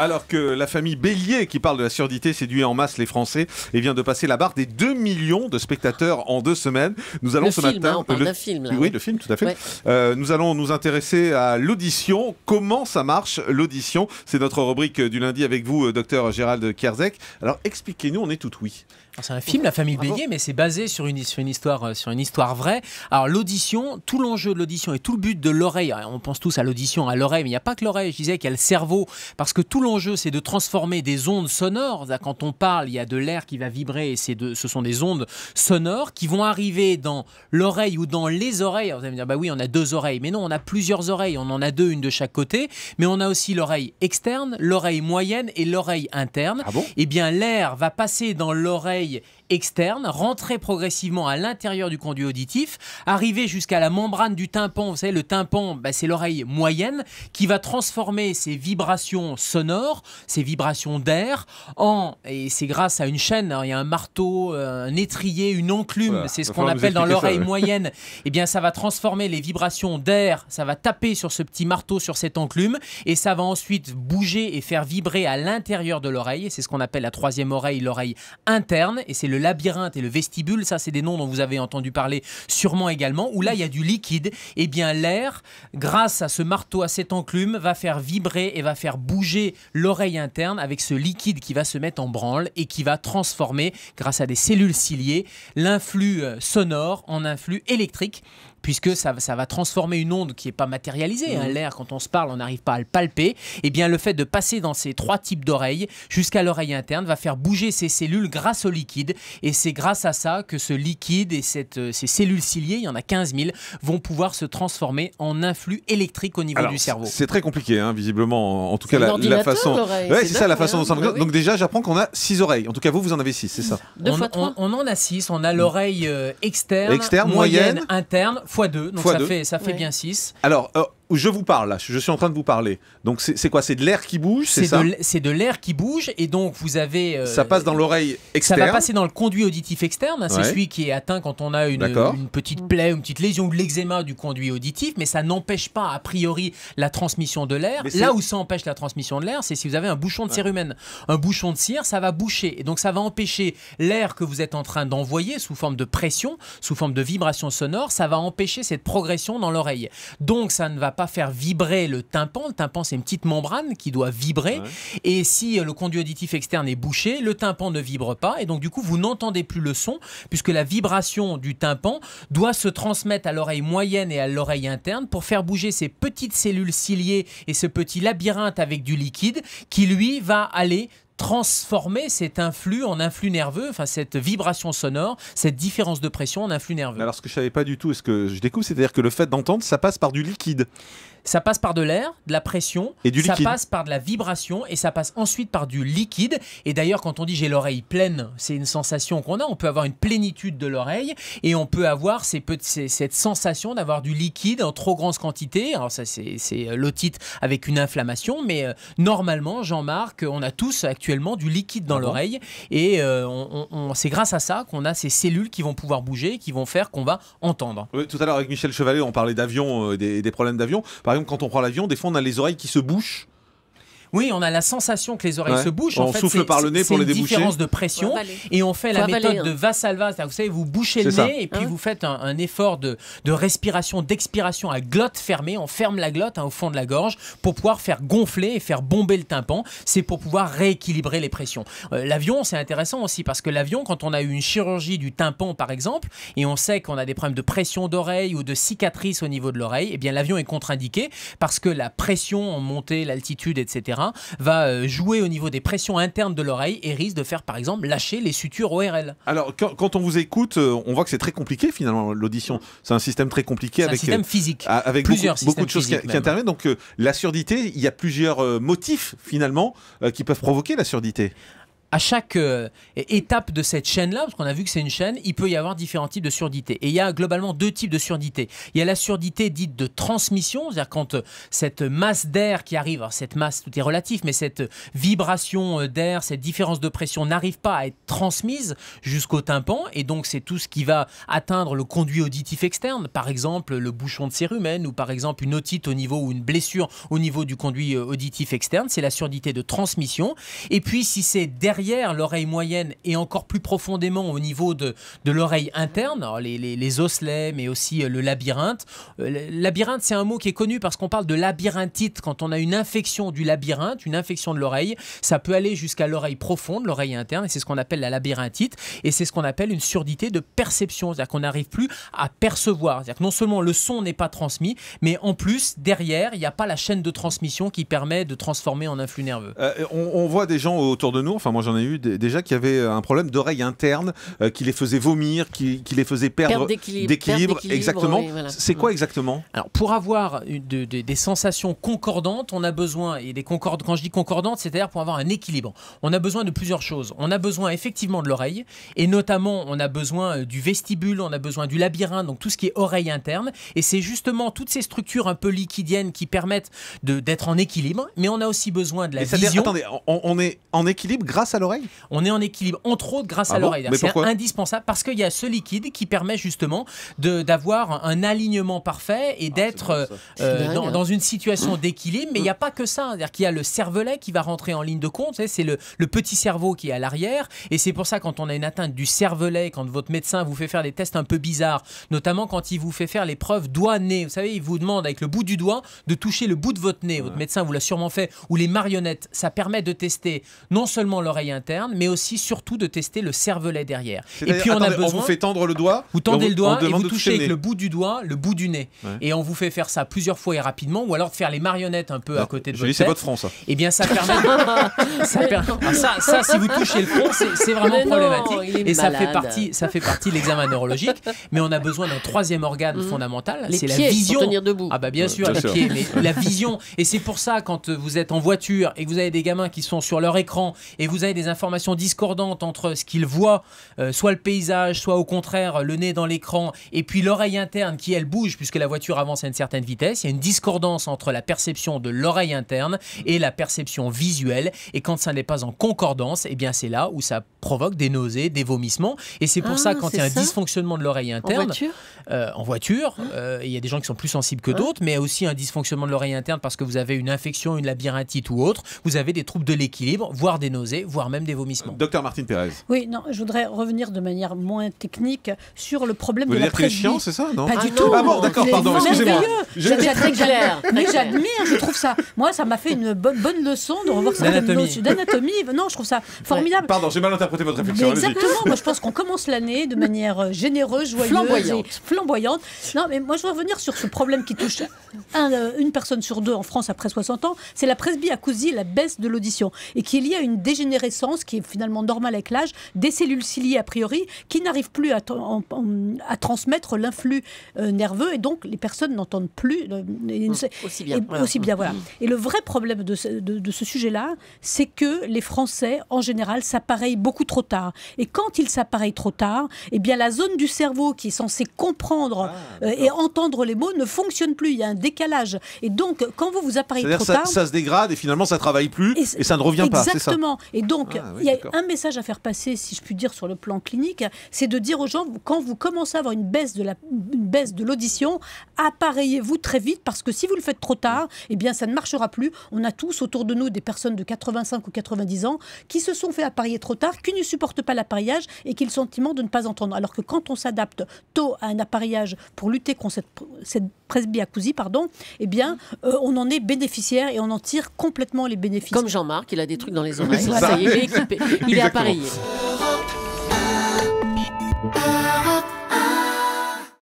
Alors que la famille Bélier, qui parle de la surdité, séduit en masse les Français et eh vient de passer la barre des 2 millions de spectateurs en deux semaines. Nous allons ce matin. Hein, film. oui, le film, tout à fait. Euh, nous allons nous intéresser à l'audition. Comment ça marche, l'audition C'est notre rubrique du lundi avec vous, euh, docteur Gérald Kierzek. Alors expliquez-nous, on est tout oui. C'est un film, La Famille Bélier, mais c'est basé sur une, histoire, euh, sur une histoire vraie. Alors l'audition, tout l'enjeu de l'audition et tout le but de l'oreille, hein, on pense tous à l'audition, à l'oreille, mais il n'y a pas que l'oreille, je disais qu'il y a le cerveau, parce que tout l'enjeu c'est de transformer des ondes sonores. Quand on parle, il y a de l'air qui va vibrer et de, ce sont des ondes sonores qui vont arriver dans l'oreille ou dans les oreilles. vous allez me dire, bah oui, on a deux oreilles, mais non, on a plusieurs oreilles, on en a deux, une de chaque côté, mais on a aussi l'oreille externe, l'oreille moyenne et l'oreille interne. Ah bon et eh bien l'air va passer dans l'oreille Marseille externe, rentrer progressivement à l'intérieur du conduit auditif, arriver jusqu'à la membrane du tympan. Vous savez, le tympan, bah, c'est l'oreille moyenne qui va transformer ces vibrations sonores, ces vibrations d'air, en, et c'est grâce à une chaîne, hein, il y a un marteau, euh, un étrier, une enclume, c'est ce qu'on appelle dans l'oreille moyenne, et eh bien ça va transformer les vibrations d'air, ça va taper sur ce petit marteau, sur cette enclume, et ça va ensuite bouger et faire vibrer à l'intérieur de l'oreille, c'est ce qu'on appelle la troisième oreille, l'oreille interne, et c'est le le labyrinthe et le vestibule, ça c'est des noms dont vous avez entendu parler sûrement également, où là il y a du liquide, et eh bien l'air, grâce à ce marteau, à cette enclume, va faire vibrer et va faire bouger l'oreille interne avec ce liquide qui va se mettre en branle et qui va transformer, grâce à des cellules ciliées, l'influx euh, sonore en influx électrique puisque ça, va transformer une onde qui n'est pas matérialisée. Hein. Mmh. L'air, quand on se parle, on n'arrive pas à le palper. Et eh bien, le fait de passer dans ces trois types d'oreilles jusqu'à l'oreille interne va faire bouger ces cellules grâce au liquide. Et c'est grâce à ça que ce liquide et cette, euh, ces cellules ciliées, il y en a 15 000, vont pouvoir se transformer en influx électrique au niveau du cerveau. C'est très compliqué, hein, visiblement. En tout cas, la, façon. c'est ça, la façon dont hein. Donc déjà, j'apprends qu'on a six oreilles. En tout cas, vous, vous en avez six, c'est ça on, en a six. On a l'oreille euh, externe, moyenne interne Fois 2 donc ça, Fait, ça fait bien 6. Alors, euh, je vous parle là, je suis en train de vous parler. Donc c'est quoi C'est de l'air qui bouge C'est ça C'est de l'air qui bouge et donc vous avez. Euh, ça passe dans l'oreille externe. Ça va passer dans le conduit auditif externe. c'est celui qui est atteint quand on a une, une petite plaie, une petite lésion ou de l'eczéma du conduit auditif, mais ça n'empêche pas a priori la transmission de l'air. Là où ça empêche la transmission de l'air, c'est si vous avez un bouchon de cire humaine. Un bouchon de cire, ça va boucher et donc ça va empêcher l'air que vous êtes en train d'envoyer sous forme de pression, sous forme de vibration sonore, ça va empêcher cette progression dans l'oreille. Donc ça ne va faire vibrer le tympan. Le tympan, c'est une petite membrane qui doit vibrer. Et si euh, le conduit auditif externe est bouché, le tympan ne vibre pas. Et donc, du coup, vous n'entendez plus le son, puisque la vibration du tympan doit se transmettre à l'oreille moyenne et à l'oreille interne pour faire bouger ces petites cellules ciliées et ce petit labyrinthe avec du liquide qui, lui, va aller transformer cet influx en influx nerveux, enfin cette vibration sonore, cette différence de pression en influx nerveux. Alors ce que je savais pas du tout et ce que je découvre, c'est-à-dire que le fait d'entendre, ça passe par du liquide. Ça passe par de l'air, de la pression, et du ça passe par de la vibration et ça passe ensuite par du liquide. Et d'ailleurs, quand on dit j'ai l'oreille pleine, c'est une sensation qu'on a. On peut avoir une plénitude de l'oreille et on peut avoir cette sensation d'avoir du liquide en trop grande quantité. Alors ça, c'est euh, l'otite avec une inflammation, mais euh, normalement, Jean-Marc, on a tous actuellement du liquide dans l'oreille. et euh, c'est grâce à ça qu'on a ces cellules qui vont pouvoir bouger, qui vont faire qu'on va entendre. tout à l'heure, avec Michel Chevalet, on parlait d'avion, euh, des, problèmes d'avion. Par exemple, quand on prend l'avion, des fois, on a les oreilles qui se bouchent. Oui, on a la sensation que les oreilles se bouchent. On souffle par le nez pour les déboucher. une différence de pression. Et on fait la méthode de Vassalva. Hein. Vous savez, vous bouchez le nez et puis hein. vous faites un, effort de, respiration, d'expiration à glotte fermée. On ferme la glotte hein, au fond de la gorge pour pouvoir faire gonfler et faire bomber le tympan. C'est pour pouvoir rééquilibrer les pressions. Euh, l'avion, c'est intéressant aussi parce que l'avion, quand on a eu une chirurgie du tympan par exemple, et on sait qu'on a des problèmes de pression d'oreille ou de cicatrices au niveau de l'oreille, eh bien l'avion est contre-indiqué parce que la pression en montée, l'altitude, etc va euh, jouer au niveau des pressions internes de l'oreille et risque de faire par exemple lâcher les sutures ORL. Alors quand, on vous écoute, euh, on voit que c'est très compliqué finalement l'audition. C'est un système très compliqué avec euh, physique, avec beaucoup, de choses qui, interviennent. Donc la surdité, il y a plusieurs motifs finalement qui peuvent provoquer la surdité à chaque euh, étape de cette chaîne-là, parce qu'on a vu que c'est une chaîne, il peut y avoir différents types de surdité. Et il y a globalement deux types de surdité. Il y a la surdité dite de transmission, c'est-à-dire quand euh, cette masse d'air qui arrive, alors cette masse, tout est relatif, mais cette vibration euh, d'air, cette différence de pression n'arrive pas à être transmise jusqu'au tympan, et donc c'est tout ce qui va atteindre le conduit auditif externe, par exemple le bouchon de cérumen, ou par exemple une otite au niveau, ou une blessure au niveau du conduit auditif externe, c'est la surdité de transmission. Et puis si c'est derrière derrière l'oreille moyenne et encore plus profondément au niveau de, de l'oreille interne, hein, les, les, osselets, mais aussi euh, le labyrinthe. Euh, labyrinthe, c'est un mot qui est connu parce qu'on parle de labyrinthite quand on a une infection du labyrinthe, une infection de l'oreille. Ça peut aller jusqu'à l'oreille profonde, l'oreille interne, et c'est ce qu'on appelle la labyrinthite, et c'est ce qu'on appelle une surdité de perception, c'est-à-dire qu'on n'arrive plus à percevoir. C'est-à-dire que non seulement le son n'est pas transmis, mais en plus, derrière, il n'y a pas la chaîne de transmission qui permet de transformer en influx nerveux. Euh, on, on, voit des gens autour de nous, enfin moi j'en ai eu déjà qui avait euh, un problème d'oreille interne euh, qui les faisait vomir, qui, les faisait perdre d'équilibre. Exactement. C'est quoi mm. exactement Alors, pour avoir des sensations concordantes, on a besoin, et des concordes, quand je dis concordantes, c'est-à-dire pour avoir un équilibre, on a besoin de plusieurs choses. On a besoin effectivement de l'oreille, et notamment on a besoin euh, du vestibule, on a besoin du labyrinthe, donc tout ce qui est oreille interne. Et c'est justement toutes ces structures un peu liquidiennes qui permettent d'être en équilibre, mais on a aussi besoin de la vision. Attendez, on est en équilibre grâce à l'oreille On est en équilibre, entre autres grâce ah à l'oreille. C'est indispensable parce qu'il y a ce liquide qui permet justement d'avoir un alignement parfait et ah, d'être euh, hein. dans, une situation d'équilibre. Mais il n'y a pas que ça. C'est-à-dire qu'il y a le cervelet qui va rentrer en ligne de compte. C'est le, petit cerveau qui est à l'arrière. Et c'est pour ça, quand on a une atteinte du cervelet, quand votre médecin vous fait faire des tests un peu bizarres, notamment quand il vous fait faire l'épreuve doigt-nez, vous savez, il vous demande avec le bout du doigt de toucher le bout de votre nez. Votre médecin vous l'a sûrement fait. Ou les marionnettes, ça permet de tester non seulement l'oreille interne, mais aussi surtout de tester le cervelet derrière. Et puis on a besoin. On vous fait tendre le doigt. Vous tendez le doigt et vous touchez avec le bout du doigt, le bout du nez. Et on vous fait faire ça plusieurs fois et rapidement, ou alors de faire les marionnettes un peu à bah, côté de votre. c'est votre front ça. Et eh bien ça permet. Ah, ça, ça, si vous touchez le front, c'est vraiment problématique. Et ça fait partie, ça fait partie de l'examen neurologique. Mais on a besoin d'un troisième organe mhm. fondamental, c'est la vision. Pour debout. Ah bah bien sûr, la vision. Et c'est pour ça quand vous êtes en voiture et que vous avez des gamins qui sont sur leur écran et vous avez des informations discordantes entre ce qu'il voit, euh, soit le paysage, soit au contraire le nez dans l'écran, et puis l'oreille interne qui, elle, bouge puisque la voiture avance à une certaine vitesse. Il y a une discordance entre la perception de l'oreille interne et la perception visuelle. Et quand ça n'est pas en concordance, et eh bien c'est là où ça provoque des nausées, des vomissements. Et c'est pour ça ah, quand il y a un dysfonctionnement de l'oreille interne, euh, en voiture, euh, il y a des gens qui sont plus sensibles que d'autres, mais aussi un dysfonctionnement de l'oreille interne parce que vous avez une infection, une labyrinthite ou autre, vous avez des troubles de l'équilibre, voire des nausées, voire même des vomissements. Docteur Martine Pérez. Oui, non, je voudrais revenir de manière moins technique sur le problème Vous de la très chiant, c'est ça, non Pas ah du tout. Ah bon, d'accord, pardon, excusez-moi. très clair. Mais j'admire, je trouve ça. Moi, ça m'a fait une bonne, bonne leçon de revoir ça d'anatomie. Non, je trouve ça formidable. Pardon, j'ai mal interprété votre réflexion. exactement. Moi, je pense qu'on commence l'année de manière euh, généreuse, joyeuse, flamboyante. Non, mais moi, je veux revenir sur ce problème qui touche euh, une personne sur deux en France après 60 ans. C'est la presbyacousie, la baisse de l'audition, et qu'il y a une dégénérescence qui est finalement normal avec l'âge, des cellules ciliées a priori, qui n'arrivent plus à, à transmettre l'influx euh, nerveux et donc les personnes n'entendent plus. Euh, mmh, aussi bien. voilà. Mmh. Et le vrai problème de ce, sujet-là, c'est que les Français, en général, s'appareillent beaucoup trop tard. Et quand ils s'appareillent trop tard, eh bien la zone du cerveau qui est censée comprendre ah, euh, et entendre les mots ne fonctionne plus. Il y a un décalage. Et donc, quand vous vous appareillez trop ça, tard... Ça se dégrade et finalement, ça travaille plus et, ça ne revient exactement. pas. Exactement. Et donc, ah il y a un message à faire passer, si je puis dire, sur le plan clinique, c'est de dire aux gens, quand vous commencez à avoir une baisse de l'audition, appareillez-vous très vite, parce que si vous le faites trop tard, eh bien, ça ne marchera plus. On a tous autour de nous des personnes de 85 ou 90 ans qui se sont fait appareiller trop tard, qui ne supportent pas l'appareillage et qui ont le sentiment de ne pas entendre. Alors que quand on s'adapte tôt à un appareillage pour lutter contre cette, cette presbyacousie, pardon, eh bien, euh, on en est bénéficiaire et on en tire complètement les bénéfices. Comme Jean-Marc, il a des trucs dans les oreilles il est équipé, il est appareillé.